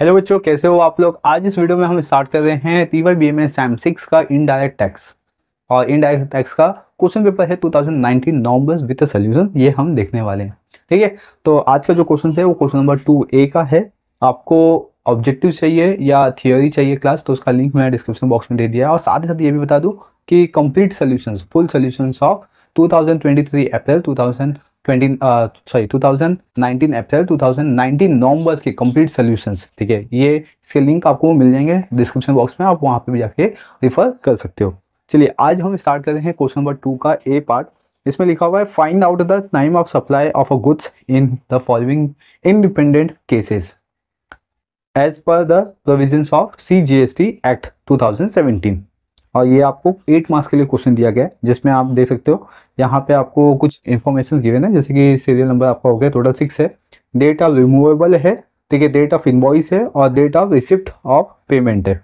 Hello बच्चों कैसे हो आप लोग आज इस वीडियो में हम स्टार्ट कर रहे हैं T Y B M S M six का इनडायरेक्ट टैक्स और इनडायरेक्ट टैक्स का क्वेश्चन पेपर है 2019 नवंबर विद सोल्यूशन ये हम देखने वाले हैं ठीक है तो आज का जो क्वेश्चन है वो क्वेश्चन नंबर टू ए का है आपको ऑब्जेक्टिव चाहिए या थियोरी चाहिए क्लास तो उसका लिंक मैंने डिस्क्रिप्शन बॉक्स में दे दिया और साथ ही साथ ये भी बता दूँ कि complete solution full solution of two April two twenty sorry two thousand nineteen April two thousand nineteen Novembers के कंप्लीट सोल्यूशंस ठीक है ये इसके लिंक आपको मिल जाएंगे डिस्क्रिप्शन बॉक्स में आप वहाँ पे भी जाके रिफर कर सकते हो चलिए आज हम स्टार्ट कर रहे हैं क्वेश्चन नंबर टू का ए पार्ट इसमें लिखा हुआ है find out the time of supply of a goods in the following independent cases as per the provision of C act two और ये आपको एट मार्क्स के लिए क्वेश्चन दिया गया है जिसमें आप देख सकते हो यहाँ पे आपको कुछ इन्फॉर्मेशन गिवेन है जैसे कि सीरियल नंबर आपका हो गया टोटल सिक्स है डेट ऑफ रिमूवेबल है ठीक है डेट ऑफ इन्वॉइस है और date of receipt of payment है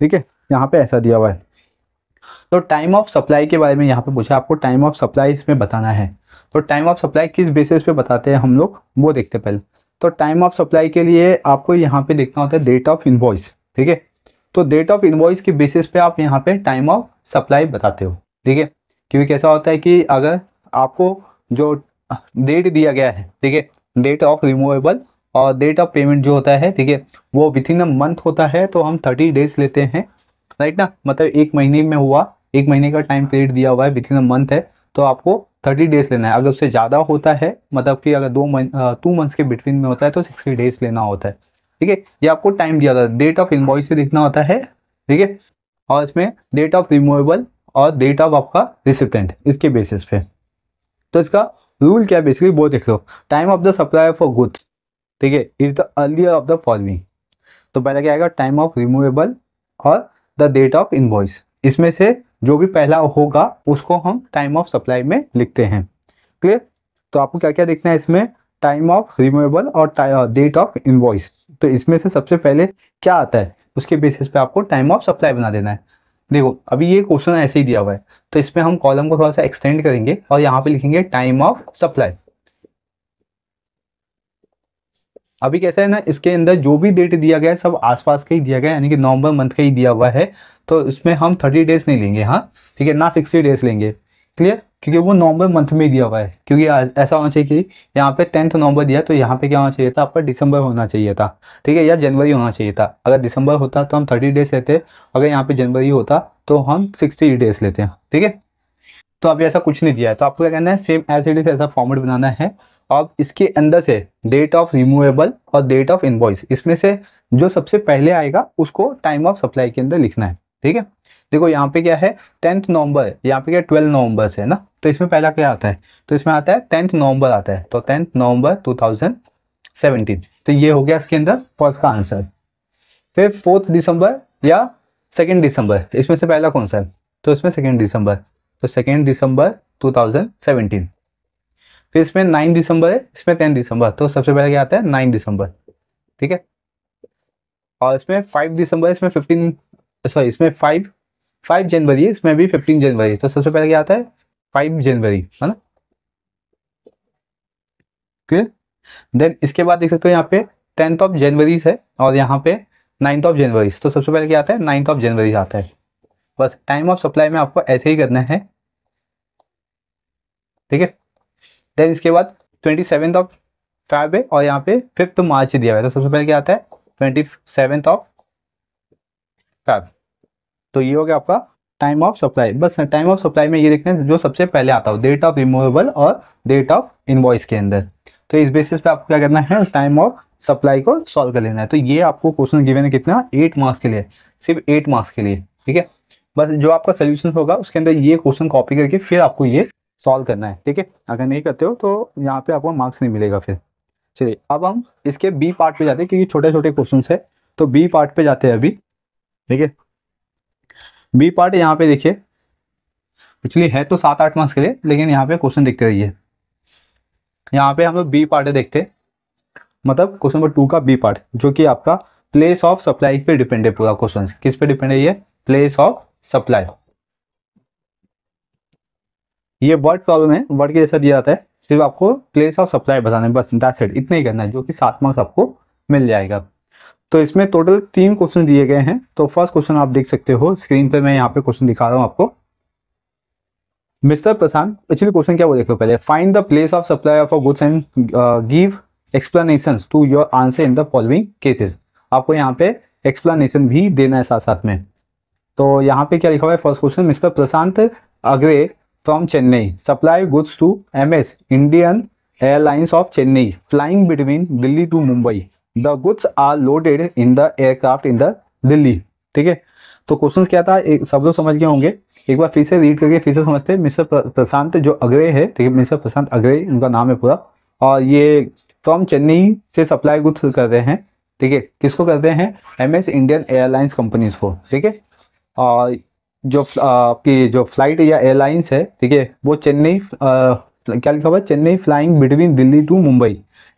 ठीक है यहाँ पे ऐसा दिया हुआ है तो टाइम ऑफ सप्लाई के बारे में यहाँ पे पूछा आपको टाइम ऑफ सप्लाई इसमें बताना है तो टाइम ऑफ सप्लाई किस बेसिस पे बताते हैं हम लोग वो देखते पहले तो टाइम ऑफ सप्लाई के लिए आपको यहाँ पे देखना होता है डेट ऑफ इन्वॉइस ठीक है तो डेट ऑफ इन्वॉइस के बेसिस पे आप यहाँ पे टाइम ऑफ सप्लाई बताते हो ठीक है क्योंकि कैसा होता है कि अगर आपको जो डेट दिया गया है ठीक है डेट ऑफ रिमूवेबल और डेट ऑफ पेमेंट जो होता है ठीक है वो विथ इन अ मंथ होता है तो हम थर्टी डेज लेते हैं राइट ना मतलब एक महीने में हुआ एक महीने का टाइम पीरियड दिया हुआ है विथ इन अ मंथ है तो आपको थर्टी डेज लेना है अगर उससे ज़्यादा होता है मतलब कि अगर दो मंथ टू मंथ्स के बिटवीन में होता है तो सिक्सटी डेज लेना होता है ठीक है ये आपको टाइम दिया जाता है डेट ऑफ इन्वॉइस लिखना होता है ठीक है और इसमें डेट ऑफ रिमूवेबल और डेट ऑफ आपका रिसिप्टेंट इसके बेसिस पे तो इसका रूल क्या है बेसिकली वो देख लो time of the supply for goods ठीक है is the earlier of the following तो पहला क्या आएगा टाइम ऑफ रिमूवेबल और द डेट ऑफ इन्वॉइस इसमें से जो भी पहला होगा उसको हम टाइम ऑफ सप्लाई में लिखते हैं क्लियर तो आपको क्या क्या देखना है इसमें टाइम ऑफ रिमूवेबल और डेट ऑफ इन्वॉइस तो इसमें से सबसे पहले क्या आता है उसके बेसिस पे आपको टाइम ऑफ सप्लाई बना देना है देखो अभी ये क्वेश्चन ऐसे ही दिया हुआ है तो इसमें हम कॉलम को थोड़ा सा एक्सटेंड करेंगे और यहाँ पे लिखेंगे टाइम ऑफ सप्लाई अभी कैसा है ना इसके अंदर जो भी डेट दिया गया है सब आसपास का ही दिया गया है यानी कि नवंबर मंथ का ही दिया हुआ है तो इसमें हम थर्टी डेज नहीं लेंगे हाँ ठीक है ना सिक्सटी डेज लेंगे क्लियर क्योंकि वो नवंबर मंथ में दिया हुआ है क्योंकि ऐसा होना चाहिए कि यहाँ पे टेंथ नवंबर दिया तो यहाँ पे क्या होना चाहिए था आपका दिसंबर होना चाहिए था ठीक है या जनवरी होना चाहिए था अगर दिसंबर होता तो हम थर्टी डेज लेते अगर यहाँ पे जनवरी होता तो हम सिक्सटी डेज लेते हैं ठीक है तो अभी ऐसा कुछ नहीं दिया है तो आपको क्या कहना है सेम एज इट इज ऐसा फॉर्मेट बनाना है और इसके अंदर से डेट ऑफ रिमूवेबल और डेट ऑफ इन्वॉइस इसमें से जो सबसे पहले आएगा उसको टाइम ऑफ सप्लाई के अंदर लिखना है ठीक है देखो यहाँ पे क्या है टेंथ नवंबर यहाँ पे क्या ट्वेल्व नवंबर से है ना तो इसमें पहला क्या आता है तो इसमें आता है टेंथ नवंबर आता है तो टेंथ नवंबर 2017 तो ये हो गया इसके अंदर फर्स्ट का आंसर फिर फोर्थ दिसंबर या सेकेंड दिसंबर इसमें से पहला कौन सा है तो इसमें सेकेंड दिसंबर तो सेकेंड दिसंबर 2017 फिर इसमें नाइन दिसंबर है इसमें टेंथ दिसंबर तो सबसे पहले क्या आता है नाइन दिसंबर ठीक है और इसमें फाइव दिसंबर इसमें फिफ्टीन सॉरी इसमें फाइव फाइव जनवरी है इसमें भी फिफ्टीन जनवरी तो सबसे पहले क्या आता है फाइव जनवरी है ना क्लियर देन इसके बाद देख सकते हो यहाँ पे टेंथ ऑफ जनवरी है और यहाँ पे नाइन्थ ऑफ जनवरी तो सबसे पहले क्या आता है नाइन्थ ऑफ जनवरी आता है बस टाइम ऑफ सप्लाई में आपको ऐसे ही करना है ठीक है देन इसके बाद ट्वेंटी सेवेंथ ऑफ फाइव है और यहाँ पे फिफ्थ मार्च दिया हुआ है तो सबसे पहले क्या आता है ट्वेंटी सेवेंथ ऑफ फाइव तो ये हो गया आपका टाइम ऑफ सप्लाई बस टाइम ऑफ सप्लाई में ये देखते हैं जो सबसे पहले आता हो डेट ऑफ रिमूवेबल और डेट ऑफ इनवॉइस के अंदर तो इस बेसिस पे आपको क्या करना है टाइम ऑफ सप्लाई को सॉल्व कर लेना है तो ये आपको क्वेश्चन गिवेन है कितना एट मार्क्स के लिए सिर्फ एट मार्क्स के लिए ठीक है बस जो आपका सोल्यूशन होगा उसके अंदर ये क्वेश्चन कॉपी करके फिर आपको ये सॉल्व करना है ठीक है अगर नहीं करते हो तो यहाँ पे आपको मार्क्स नहीं मिलेगा फिर चलिए अब हम इसके बी पार्ट पे जाते हैं क्योंकि छोटे छोटे क्वेश्चन है तो बी पार्ट पे जाते हैं अभी ठीक है बी पार्ट यहाँ पे देखिए एक्चुअली है तो सात आठ मार्क्स के लिए लेकिन यहाँ पे क्वेश्चन देखते रहिए यहाँ पे हम लोग बी पार्ट देखते मतलब क्वेश्चन नंबर टू का बी पार्ट जो कि आपका प्लेस ऑफ सप्लाई पे डिपेंड है पूरा क्वेश्चन किस पे डिपेंड है ये प्लेस ऑफ सप्लाई ये वर्ड प्रॉब्लम है वर्ड के जैसा दिया जाता है सिर्फ आपको प्लेस ऑफ सप्लाई बताना है बस दैट्स इतना ही करना है जो कि सात मार्क्स आपको मिल जाएगा तो इसमें टोटल तीन क्वेश्चन दिए गए हैं तो फर्स्ट क्वेश्चन आप देख सकते हो स्क्रीन पे मैं यहाँ पे क्वेश्चन दिखा रहा हूँ आपको मिस्टर प्रशांत पिछले क्वेश्चन क्या वो देख लो पहले find the place of supply of a goods and give explanation to your answer in the following cases आपको यहाँ पे एक्सप्लेनेशन भी देना है साथ साथ में तो यहाँ पे क्या लिखा हुआ है first question mister Prashant Agre from Chennai supply goods to M S Indian Airlines of Chennai flying between Delhi to Mumbai the goods are loaded in the aircraft in the Delhi ठीक है तो क्वेश्चन क्या था एक शब्द समझ गए होंगे एक बार फिर से रीड करके फिर से समझते हैं मिस्टर प्रशांत जो अग्रे है ठीक है मिस्टर प्रशांत अग्रे उनका नाम है पूरा और ये फ्रॉम चेन्नई से सप्लाई गुड्स कर रहे हैं ठीक है किसको करते हैं M S Indian Airlines companies को ठीक है और जो आपकी जो फ्लाइट या एयरलाइंस है ठीक है वो चेन्नई क्या लिखा हुआ है Chennai flying between Delhi to Mumbai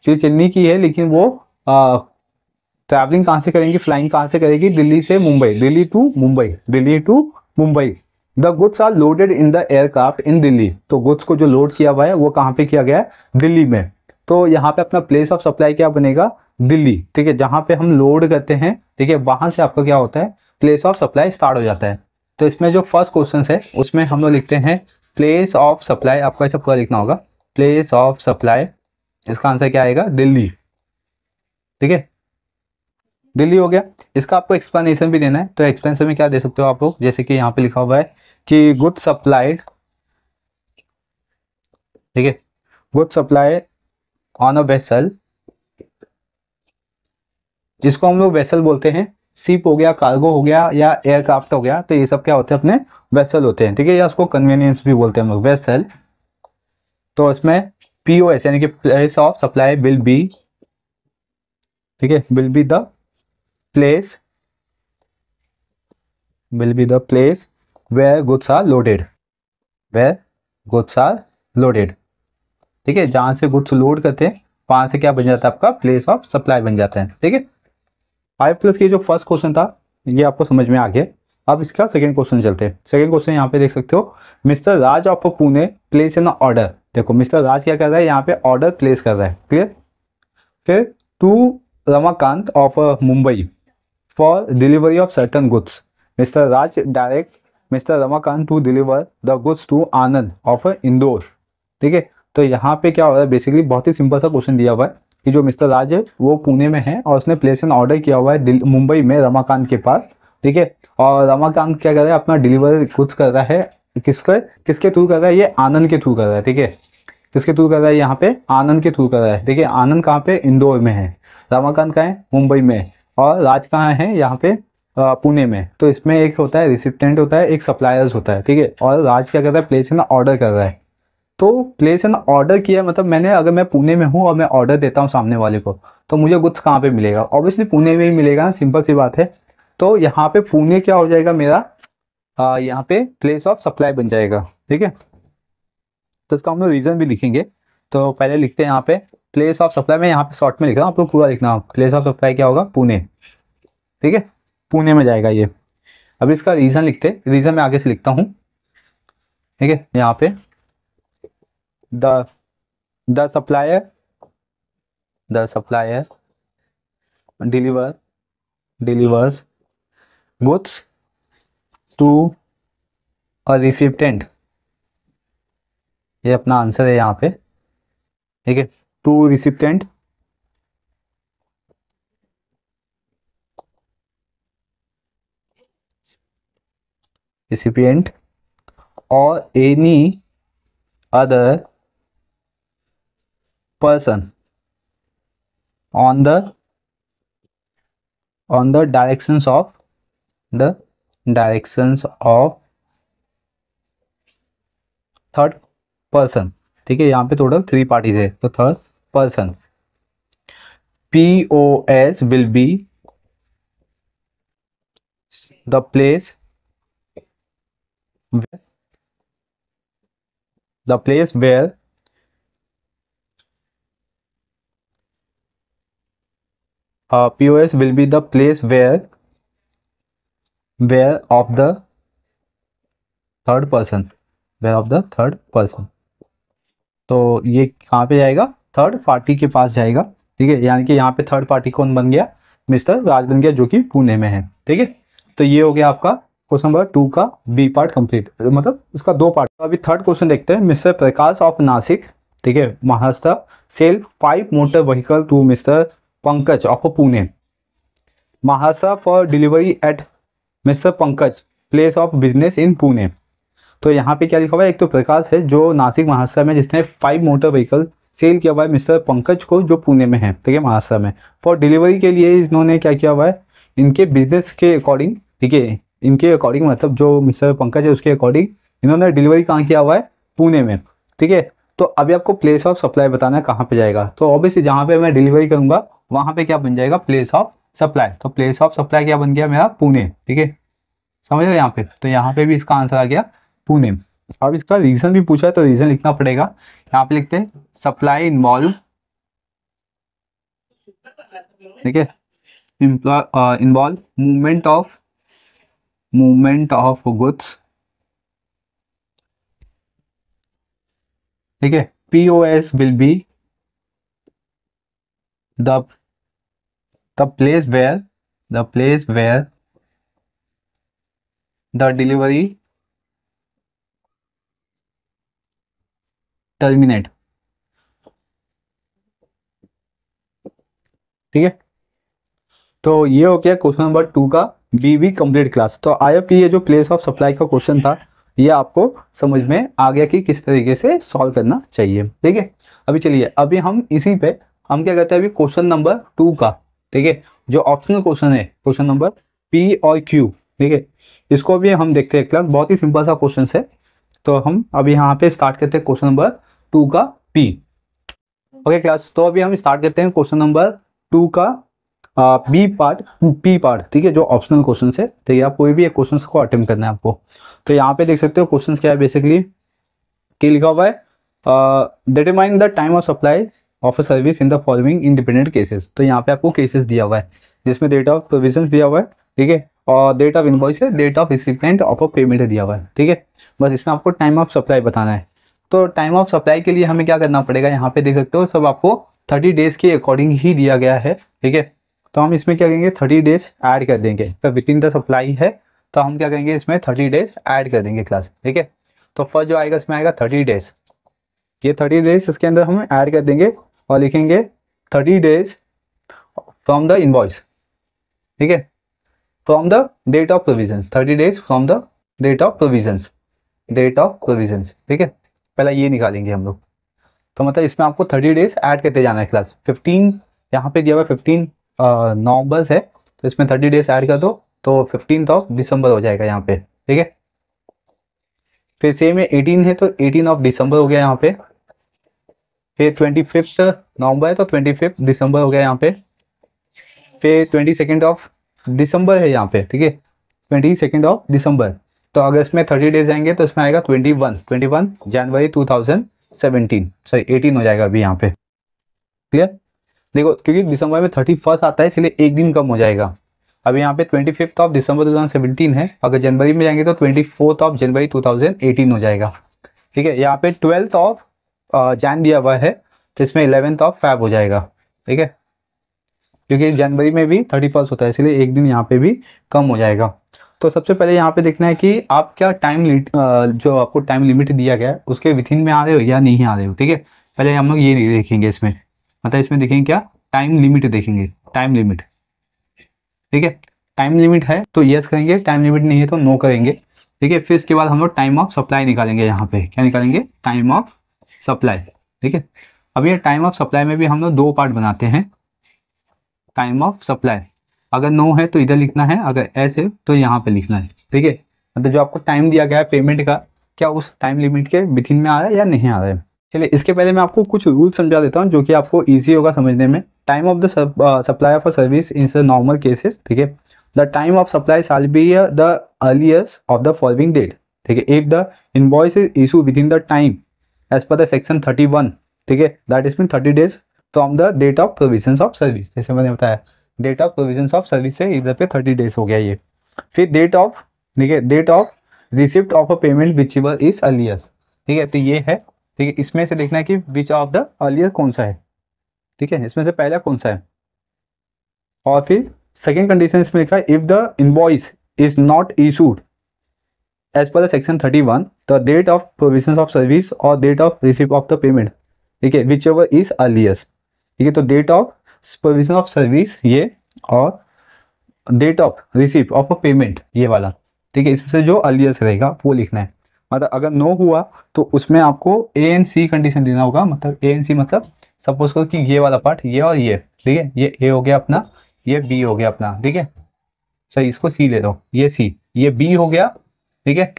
जो चेन्नई की है लेकिन वो ट्रैवलिंग कहाँ से करेंगी फ्लाइंग कहाँ से करेगी दिल्ली से Mumbai Delhi to Mumbai Delhi to Mumbai the goods are loaded in the aircraft in Delhi तो गुड्स को जो लोड किया हुआ है वो कहाँ पे किया गया है दिल्ली में तो यहाँ पे अपना प्लेस ऑफ सप्लाई क्या बनेगा दिल्ली ठीक है जहाँ पे हम लोड करते हैं ठीक है वहां से आपका क्या होता है प्लेस ऑफ सप्लाई स्टार्ट हो जाता है तो इसमें जो फर्स्ट क्वेश्चन है उसमें हम लोग लिखते हैं प्लेस ऑफ सप्लाई आपको ऐसा पूरा लिखना होगा प्लेस ऑफ सप्लाई इसका आंसर क्या आएगा दिल्ली ठीक है दिल्ली हो गया इसका आपको एक्सप्लेनेशन भी देना है तो एक्सप्लेनेशन में क्या दे सकते हो आप लोग जैसे कि यहाँ पे लिखा हुआ है कि गुड सप्लाइड ठीक है good supply on a vessel जिसको हम लोग वेसल बोलते हैं सीप हो गया कार्गो हो गया या एयरक्राफ्ट हो गया तो ये सब क्या होते हैं अपने वेसल होते हैं ठीक है या उसको कन्वीनियंस भी बोलते हैं हम लोग वेसल तो इसमें पीओएस यानी कि place of supply will be ठीक है will be the place will be the place where goods are loaded where goods are loaded ठीक है जहां से गुड्स लोड करते हैं वहां से क्या बन जाता है आपका प्लेस ऑफ सप्लाई बन जाता है ठीक है फाइव प्लस के जो फर्स्ट क्वेश्चन था ये आपको समझ में आ गया अब इसका सेकेंड क्वेश्चन चलते हैं सेकेंड क्वेश्चन यहाँ पे देख सकते हो mister Raj of Pune place an order देखो मिस्टर राज क्या कर रहा है यहाँ पे ऑर्डर प्लेस कर रहा है क्लियर फिर to Ramakant of uh, Mumbai for delivery of certain goods. Mr. Raj mister Ramakant to deliver the goods to Anand of Indore ठीक है तो यहाँ पे क्या हो रहा है बेसिकली बहुत ही सिंपल सा क्वेश्चन दिया हुआ है कि जो मिस्टर राज है वो पुणे में है और उसने प्लेस एन ऑर्डर किया हुआ है मुंबई में रमाकांत के पास ठीक है और रमाकांत क्या कर रहा है अपना डिलीवर गुड्स कर रहा है किसके किसके थ्रू कर रहा है ये आनंद के थ्रू कर रहा है ठीक है किसके थ्रू कर रहा है यहाँ पे आनंद के थ्रू कर रहा है ठीक है आनंद कहाँ पे इंदौर में है रमाकांत कहाँ है मुंबई में और राज कहाँ है यहाँ पे पुणे में तो इसमें एक होता है रिसिप्टेंट होता है एक सप्लायर्स होता है ठीक है और राज क्या कर है प्लेस एंड ऑर्डर कर रहा है तो प्लेस एंड ऑर्डर किया है मतलब मैंने अगर मैं पुणे में हूँ और मैं ऑर्डर देता हूँ सामने वाले को तो मुझे गुड्स कहाँ पे मिलेगा ऑब्वियसली पुणे में ही मिलेगा सिंपल सी बात है तो यहाँ पे पुणे क्या हो जाएगा मेरा यहाँ पे प्लेस ऑफ सप्लाई बन जाएगा ठीक है तो इसका हम लोग रीज़न भी लिखेंगे तो पहले लिखते हैं यहाँ पे प्लेस ऑफ सप्लाई मैं यहाँ पे शॉर्ट में लिख रहा हूँ आपको पूरा लिखना प्लेस ऑफ सप्लाई क्या होगा पुणे ठीक है पुणे में जाएगा ये अब इसका रीज़न लिखते रीज़न मैं आगे से लिखता हूँ ठीक है यहाँ पे the the supplier the supplier deliver delivers goods to a recipient ये अपना आंसर है यहाँ पे ठीक है टू रिसिप्टेंट रिसिपियंट और any other person on the on the directions of the directions of third person ठीक है यहां पे टोटल थ्री पार्टीज है तो third person pos will be the place where the place where uh, POS will be the place where where of the third person where of the third person तो ये कहाँ पे जाएगा third party के पास जाएगा ठीक है यानी कि यहाँ पे थर्ड पार्टी कौन बन गया मिस्टर राज बन गया जो कि पुणे में है ठीक है तो ये हो गया आपका क्वेश्चन नंबर टू का बी पार्ट कंप्लीट मतलब इसका दो पार्ट तो अभी थर्ड क्वेश्चन देखते हैं मिस्टर प्रकाश ऑफ नासिक ठीक है Maharashtra sell five motor vehicle to mister Pankaj of Pune Maharashtra for delivery at mister Pankaj place of business in Pune तो यहाँ पे क्या लिखा हुआ है एक तो प्रकाश है जो नासिक महाराष्ट्र में जिसने फाइव मोटर व्हीकल सेल किया हुआ है मिस्टर पंकज को जो पुणे में है ठीक है महाराष्ट्र में फॉर डिलीवरी के लिए इन्होंने क्या किया हुआ है इनके बिजनेस के अकॉर्डिंग ठीक है इनके अकॉर्डिंग मतलब जो मिस्टर पंकज है उसके अकॉर्डिंग इन्होंने डिलीवरी कहाँ किया हुआ है पुणे में ठीक है तो अभी आपको प्लेस ऑफ सप्लाई बताना है कहाँ पे जाएगा तो ऑब्वियसली जहाँ पे मैं डिलीवरी करूँगा वहाँ पे क्या बन जाएगा प्लेस ऑफ सप्लाई तो प्लेस ऑफ सप्लाई क्या बन गया मेरा पुणे ठीक है समझ रहे यहाँ पे तो यहाँ पे भी इसका आंसर आ गया पुणे अब इसका रीजन भी पूछा है तो रीजन लिखना पड़ेगा यहाँ पे लिखते हैं सप्लाई इन्वॉल्व ठीक है involve movement of movement of goods ठीक है POS will be the the place where the place where the delivery terminate ठीक है तो ये हो गया क्वेश्चन नंबर टू का बी बी कंप्लीट क्लास तो आई होप कि ये जो प्लेस ऑफ सप्लाई का क्वेश्चन था ये आपको समझ में आ गया कि किस तरीके से सॉल्व करना चाहिए ठीक है अभी चलिए अभी हम इसी पे हम क्या कहते हैं अभी क्वेश्चन नंबर टू का ठीक है जो ऑप्शनल क्वेश्चन है क्वेश्चन नंबर पी और क्यू ठीक है इसको भी हम देखते हैं क्लास बहुत ही सिंपल सा क्वेश्चन है तो हम अभी यहाँ पे स्टार्ट करते हैं क्वेश्चन नंबर टू का पी ओके क्लास तो अभी हम स्टार्ट करते हैं क्वेश्चन नंबर टू का बी पार्ट पी पार्ट ठीक है जो ऑप्शनल क्वेश्चन है ठीक है आप कोई भी एक क्वेश्चन को अटेम्प्ट करना है आपको तो यहाँ पे देख सकते हो क्वेश्चन क्या है बेसिकली के लिखा हुआ है determine the time of supply of a service in the following independent cases तो यहाँ पे आपको केसेस दिया हुआ है जिसमें डेट ऑफ प्रोविजन दिया हुआ है ठीक है और डेट ऑफ इन्वॉइस है date of receipt of a payment दिया हुआ है ठीक है बस इसमें आपको टाइम ऑफ सप्लाई बताना है तो टाइम ऑफ सप्लाई के लिए हमें क्या करना पड़ेगा यहाँ पे देख सकते हो सब आपको थर्टी डेज के अकॉर्डिंग ही दिया गया है ठीक है तो हम इसमें क्या करेंगे थर्टी डेज ऐड कर देंगे तो विद इन द सप्लाई है तो हम क्या करेंगे इसमें थर्टी डेज ऐड कर देंगे क्लास ठीक है तो फर्स्ट जो आएगा इसमें आएगा थर्टी डेज ये थर्टी डेज इसके अंदर हम ऐड कर देंगे और लिखेंगे thirty days from the invoice ठीक है from the date of provision thirty days from the date of provision date of provision ठीक है पहला ये निकालेंगे हम लोग तो मतलब इसमें आपको थर्टी डेज ऐड करते जाना है क्लास फिफ्टीन यहाँ पे दिया हुआ फिफ्टीन नवंबर है तो इसमें थर्टी डेज ऐड कर दो तो फिफ्टीन ऑफ दिसंबर हो जाएगा यहाँ पे ठीक है फिर सेम है एटीन है तो एटीन ऑफ दिसंबर हो गया यहाँ पे फिर ट्वेंटी फिफ्थ नवंबर है तो ट्वेंटी फिफ्थ दिसंबर हो गया यहाँ पे फिर ट्वेंटी सेकेंड ऑफ दिसंबर है यहाँ पे ठीक है ट्वेंटी सेकेंड ऑफ दिसंबर तो अगस्त में थर्टी डेज आएंगे तो इसमें आएगा twenty one twenty one January two thousand seventeen sorry eighteen हो जाएगा अभी यहाँ पे क्लियर देखो क्योंकि दिसंबर में थर्टी फर्स्ट आता है इसलिए एक दिन कम हो जाएगा अभी यहाँ पे twenty fifth of December two thousand seventeen है अगर जनवरी में जाएंगे तो twenty fourth of January two thousand eighteen हो जाएगा ठीक है यहाँ पे ट्वेल्थ ऑफ जैन दिया हुआ है तो इसमें इलेवेंथ ऑफ फैब हो जाएगा ठीक है क्योंकि जनवरी में भी थर्टी फर्स्ट होता है इसलिए एक दिन यहाँ पे भी कम हो जाएगा तो सबसे पहले यहाँ पे देखना है कि आप क्या टाइम जो आपको टाइम लिमिट दिया गया है उसके विथिन में आ रहे हो या नहीं आ रहे हो ठीक है पहले हम लोग ये देखेंगे इसमें मतलब इसमें देखेंगे क्या टाइम लिमिट देखेंगे टाइम लिमिट ठीक है टाइम लिमिट है तो येस करेंगे टाइम लिमिट नहीं है तो नो करेंगे ठीक है फिर इसके बाद हम लोग टाइम ऑफ सप्लाई निकालेंगे यहाँ पे क्या निकालेंगे टाइम ऑफ सप्लाई ठीक है अब ये टाइम ऑफ सप्लाई में भी हम लोग दो पार्ट बनाते हैं टाइम ऑफ सप्लाई अगर नो है तो इधर लिखना है अगर एस है तो यहाँ पे लिखना है ठीक है मतलब जो आपको टाइम दिया गया है पेमेंट का क्या उस टाइम लिमिट के बिथिन में आ रहा है या नहीं आ रहा है चलिए इसके पहले मैं आपको कुछ रूल समझा देता हूँ जो कि आपको ईजी होगा समझने में time of the supply of a service in the normal cases ठीक है the time of supply shall be the earliest of the following date ठीक है if the invoice is issue within the time as per the section thirty one ठीक है that is mean thirty days from the date of provision of service जैसे मैंने बताया date of provision of service है इधर पे thirty days हो गया ये फिर डेट ऑफ ठीक है date of receipt of a payment which is earliest ठीक है तो ये है ठीक है इसमें से देखना है कि विच ऑफ द अर्लियर कौन सा है ठीक है इसमें से पहला कौन सा है और फिर सेकेंड कंडीशन इसमें लिखा है if the invoice is not issued as per section thirty one the date of provision of service और date of receipt of the payment ठीक है विच एवर इज अर्लियस ठीक है तो date of supervision of service ये और date of receipt of a payment ये वाला ठीक है इसमें से जो अलियस रहेगा वो लिखना है मतलब अगर नो हुआ तो उसमें आपको ए एन सी कंडीशन देना होगा मतलब ए एन सी मतलब सपोज करो कि ये वाला पार्ट ये और ये ठीक है ये ए हो गया अपना ये बी हो गया अपना ठीक है सही इसको सी ले दो ये सी ये बी हो गया ठीक है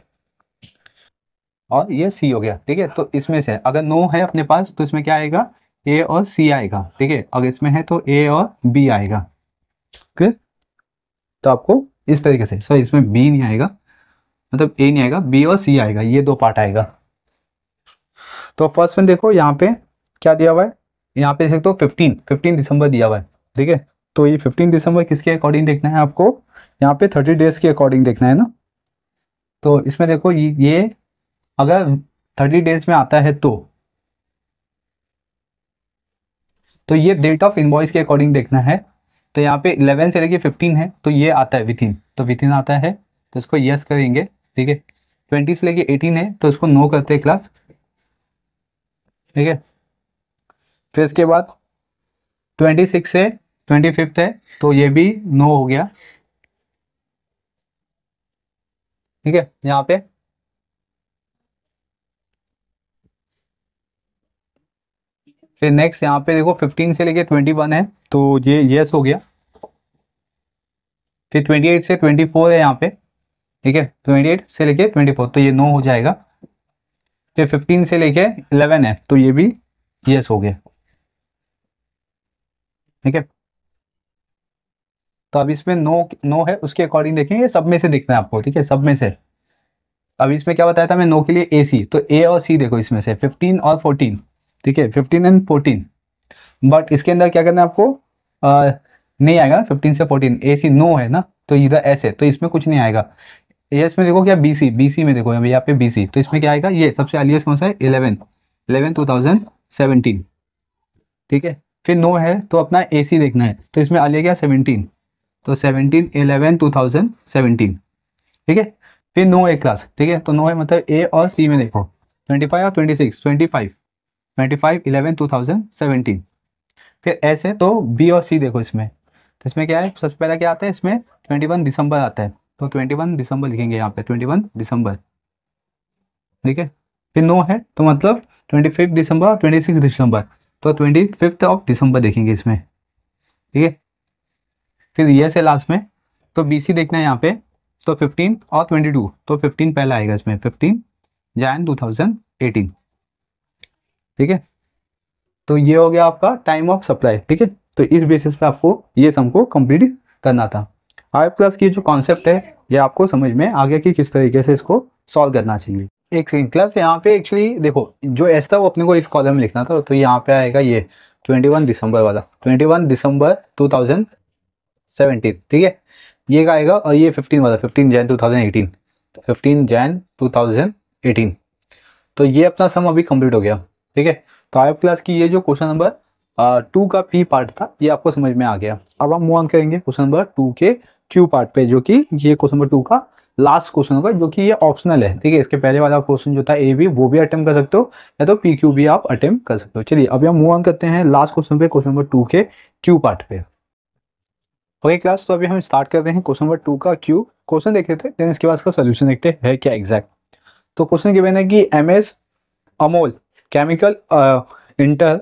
और ये सी हो गया ठीक है तो इसमें से अगर नो है अपने पास तो इसमें क्या आएगा ए और सी आएगा ठीक है अगर इसमें है तो ए और बी आएगा ओके तो आपको इस तरीके से सॉरी इसमें बी नहीं आएगा मतलब ए नहीं आएगा बी और सी आएगा ये दो पार्ट आएगा तो फर्स्ट में देखो यहाँ पे क्या दिया हुआ है यहाँ पे देख सकते हो फिफ्टीन फिफ्टीन दिसंबर दिया हुआ है ठीक है तो ये फिफ्टीन दिसंबर किसके अकॉर्डिंग देखना है आपको यहाँ पे थर्टी डेज के अकॉर्डिंग देखना है ना तो इसमें देखो ये अगर थर्टी डेज में आता है तो तो ये डेट ऑफ इन्वॉइस के अकॉर्डिंग देखना है तो यहाँ पे इलेवन से लेके फिफ्टीन है तो ये आता है विथिन तो विथिन आता है तो इसको यस करेंगे ठीक है ट्वेंटी से लेके एटीन है तो इसको नो करते हैं क्लास ठीक है फिर इसके बाद ट्वेंटी सिक्स है ट्वेंटी फिफ्थ है तो ये भी नो हो गया ठीक है यहाँ पे फिर नेक्स्ट यहाँ पे देखो फिफ्टीन से लेके ट्वेंटी वन है तो ये येस हो गया फिर ट्वेंटी एट से ट्वेंटी फोर है यहाँ पे ठीक है ट्वेंटी एट से लेके ट्वेंटी फोर तो ये नो हो जाएगा फिर फिफ्टीन से लेके इलेवन है तो ये भी येस हो गया ठीक है तो अब इसमें नो नो है उसके अकॉर्डिंग देखें ये सब में से दिखना है आपको ठीक है सब में से अब इसमें क्या बताया था मैं नो के लिए ए सी तो ए और सी देखो इसमें से फिफ्टीन और फोर्टीन ठीक है फिफ्टीन एंड फोर्टीन बट इसके अंदर क्या करना है आपको आ, नहीं आएगा फिफ्टीन से फोर्टीन ए सी नो है ना तो इधर एस है तो इसमें कुछ नहीं आएगा एस में देखो क्या बी सी बी सी में देखो यहाँ पे बी सी तो इसमें क्या आएगा ये सबसे अर्लियस्ट कौन सा है eleven eleven two thousand seventeen ठीक है फिर नो है तो अपना ए सी देखना है तो इसमें आ गया सेवनटीन तो seventeen eleven two thousand seventeen ठीक है फिर नो है क्लास ठीक है तो नो है मतलब ए और सी में देखो ट्वेंटी फाइव और twenty six twenty five twenty five eleven two thousand seventeen फिर ऐसे तो बी और सी देखो इसमें तो इसमें क्या है सबसे पहला क्या आता है इसमें ट्वेंटी वन दिसंबर आता है तो ट्वेंटी वन दिसंबर लिखेंगे यहाँ पे ट्वेंटी वन दिसंबर ठीक है फिर नो है तो मतलब ट्वेंटी फिफ्थ दिसंबर और ट्वेंटी सिक्स दिसंबर तो ट्वेंटी फिफ्थ ऑफ दिसंबर देखेंगे इसमें ठीक है फिर यस है लास्ट में तो बी सी देखना है यहाँ पे तो फिफ्टीन और ट्वेंटी टू तो फिफ्टीन पहला आएगा इसमें fifteen Jan two thousand eighteen ठीक है तो ये हो गया आपका टाइम ऑफ सप्लाई ठीक है तो इस बेसिस पे आपको ये सम को कंप्लीट करना था आई प्लस की जो कॉन्सेप्ट है ये आपको समझ में आ गया कि किस तरीके से इसको सॉल्व करना चाहिए एक सेकेंड क्लास यहाँ पे एक्चुअली देखो जो एस था वो अपने को इस कॉलम में लिखना था तो यहाँ पे आएगा ये 21 दिसंबर वाला 21 दिसंबर 2017 ठीक है ये का आएगा और ये 15 वाला 15 जैन 2018 तो 15 जैन 2018 तो ये अपना सम अभी कंप्लीट हो गया ठीक है तो आयोग क्लास की ये जो क्वेश्चन नंबर टू का पी पार्ट था ये आपको समझ में आ गया अब हम मूव ऑन करेंगे क्वेश्चन नंबर टू के क्यू पार्ट पे जो कि ये क्वेश्चन नंबर टू का लास्ट क्वेश्चन होगा जो कि ये ऑप्शनल है ठीक है इसके पहले वाला क्वेश्चन जो था ए भी वो भी अटेम्प कर सकते हो या तो पी क्यू भी आप अटेम्प कर सकते हो चलिए अभी हम मूव ऑन करते हैं लास्ट क्वेश्चन पे क्वेश्चन नंबर टू के क्यू पार्ट पे ओके क्लास तो अभी हम स्टार्ट करते हैं क्वेश्चन नंबर टू का क्यू क्वेश्चन देख लेते हैं इसके बाद सोल्यूशन देखते हैं क्या एग्जैक्ट तो क्वेश्चन की बहन है कि M S Amol chemical uh, enter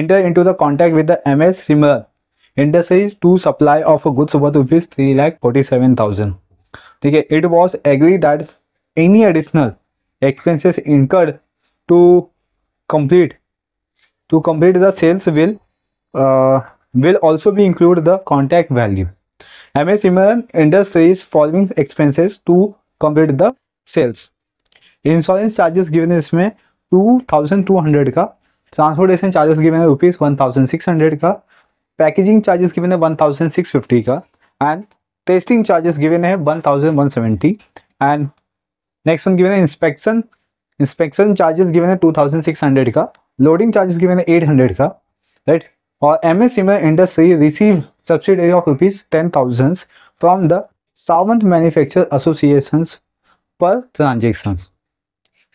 enter into the contact with the MS similar industry to supply of goods worth rupees three lakh forty seven thousand. ठीक it was agreed that any additional expenses incurred to complete to complete the sales will uh, will also be include the contact value. MS Simran industries following expenses to complete the sales. Insurance charges given इसमें two thousand two hundred का transportation charges given है rupees one thousand six hundred का packaging charges given है one thousand six fifty का and testing charges given है one thousand and next one given है inspection inspection charges given है two thousand six hundred का loading charges given है eight hundred का right और M S Simar industry receive subsidy of rupees ten thousand from the Sawant manufacture associations per transactions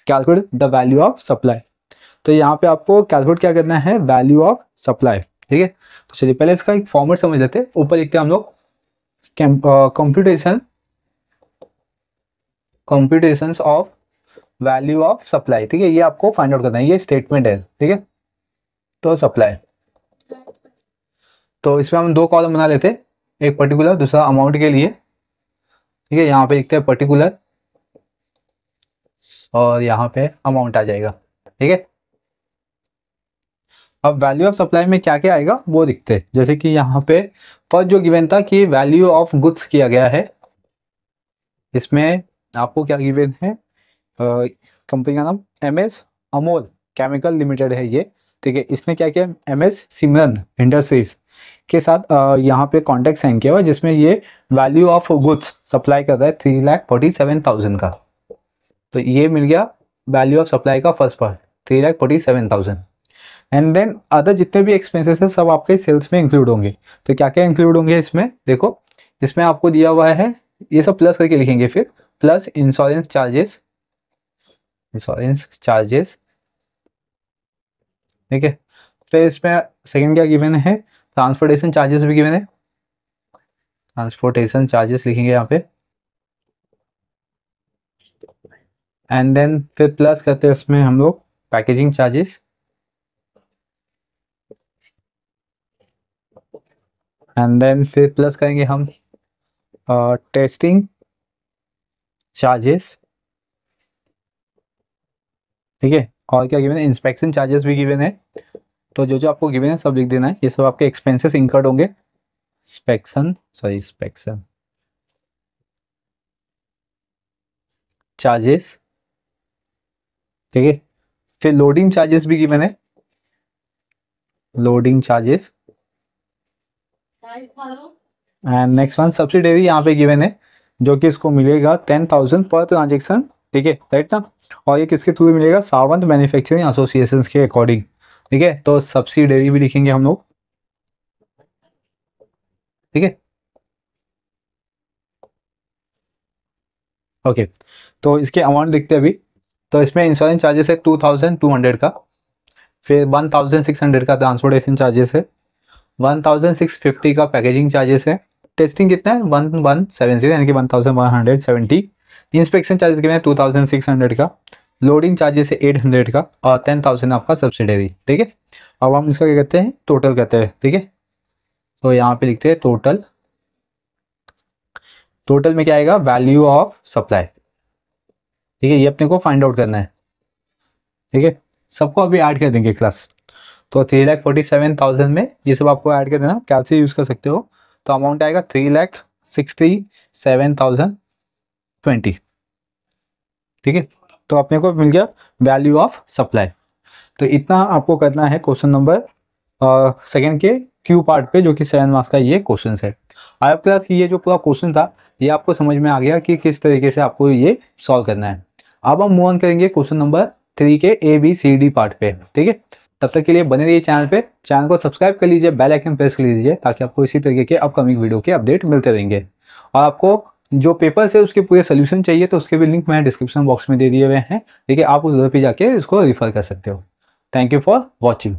calculate the value of supply तो यहाँ पे आपको calculate क्या करना है वैल्यू ऑफ सप्लाई ठीक है तो चलिए पहले इसका एक फॉर्मेट समझ लेते हैं ऊपर लिखते हैं हम लोग computation computation of value of supply ठीक है ये आपको फाइंड आउट करना है ये स्टेटमेंट है ठीक है तो सप्लाई तो इसमें हम दो कॉलम बना लेते हैं एक पर्टिकुलर दूसरा अमाउंट के लिए ठीक है यहाँ पे लिखते हैं पर्टिकुलर और यहाँ पे अमाउंट आ जाएगा ठीक है अब वैल्यू ऑफ सप्लाई में क्या क्या आएगा वो दिखते हैं जैसे कि यहाँ पे फर्स्ट जो गिवेन था कि वैल्यू ऑफ गुड्स किया गया है इसमें आपको क्या गिवेन है कंपनी का नाम M S Amol chemical limited है ये ठीक है इसमें क्या किया एम एस सिमरन इंडस्ट्रीज के साथ आ, यहाँ पे कॉन्टेक्ट साइन किया हुआ जिसमें ये वैल्यू ऑफ गुड्स सप्लाई कर रहा है three lakh forty seven thousand का तो ये मिल गया वैल्यू ऑफ सप्लाई का first part three lakh forty seven thousand and then other जितने भी एक्सपेंसेस है सब आपके सेल्स में इंक्लूड होंगे तो क्या क्या इंक्लूड होंगे इसमें देखो इसमें आपको दिया हुआ है ये सब प्लस करके लिखेंगे फिर plus insurance charges insurance charges ठीक है फिर इसमें सेकंड क्या गिवन है ट्रांसपोर्टेशन चार्जेस भी गिवन है ट्रांसपोर्टेशन चार्जेस लिखेंगे यहाँ पे एंड देन फिर प्लस करते हैं इसमें हम लोग पैकेजिंग चार्जेस एंड देन फिर प्लस करेंगे हम टेस्टिंग uh, चार्जेस ठीक है और क्या गिवेन है इंस्पेक्शन चार्जेस भी गिवेन है तो जो जो आपको गिवेन है सब लिख देना है ये सब आपके एक्सपेंसेस इंकर्ड होंगे इंस्पेक्शन सॉरी इंस्पेक्शन चार्जेस ठीक है फिर लोडिंग चार्जेस भी की मैंने loading charges and next one subsidiary यहाँ पे गिवन है जो कि इसको मिलेगा टेन थाउजेंड पर ट्रांजेक्शन ठीक है राइट ना और ये किसके थ्रू मिलेगा सावंत मैन्युफैक्चरिंग एसोसिएशन के अकॉर्डिंग ठीक है तो सब्सिडरी भी लिखेंगे हम लोग ठीक है ओके तो इसके अमाउंट लिखते अभी तो इसमें इंश्योरेंस चार्जेस है टू थाउजेंड टू हंड्रेड का फिर वन थाउजेंड सिक्स हंड्रेड का ट्रांसपोर्टेशन चार्जेस है वन थाउजेंड सिक्स फिफ्टी का पैकेजिंग चार्जेस है टेस्टिंग कितना है वन वन सेवन जीरो यानी कि one thousand one hundred seventy inspection charges कितने टू थाउजेंड सिक्स हंड्रेड का लोडिंग चार्जेस है एट हंड्रेड का और टेन थाउजेंड आपका सब्सिडरी ठीक है अब हम इसका क्या कहते हैं टोटल कहते हैं ठीक है तो यहाँ पे लिखते हैं टोटल टोटल में क्या आएगा वैल्यू ऑफ सप्लाई ठीक है ये अपने को फाइंड आउट करना है ठीक है सबको अभी ऐड कर देंगे क्लास तो three lakh forty seven thousand में ये सब आपको ऐड कर देना क्या से यूज़ कर सकते हो तो अमाउंट आएगा three lakh sixty seven thousand twenty ठीक है तो अपने को मिल गया वैल्यू ऑफ सप्लाई तो इतना आपको करना है क्वेश्चन नंबर सेकेंड के क्यू पार्ट पे जो कि सेवन मार्क्स का ये क्वेश्चन है आई क्लास ये जो पूरा क्वेश्चन था ये आपको समझ में आ गया कि किस तरीके से आपको ये सॉल्व करना है अब हम मूव ऑन करेंगे क्वेश्चन नंबर थ्री के A B C D part पे ठीक है तब तक के लिए बने रहिए चैनल पे चैनल को सब्सक्राइब कर लीजिए बेल आइकन प्रेस कर लीजिए ताकि आपको इसी तरीके के अपकमिंग वीडियो के अपडेट मिलते रहेंगे और आपको जो पेपर है उसके पूरे सोल्यूशन चाहिए तो उसके भी लिंक मैंने डिस्क्रिप्शन बॉक्स में दे दिए हुए हैं ठीक है आप उधर पर जाके इसको रिफर कर सकते हो थैंक यू फॉर वॉचिंग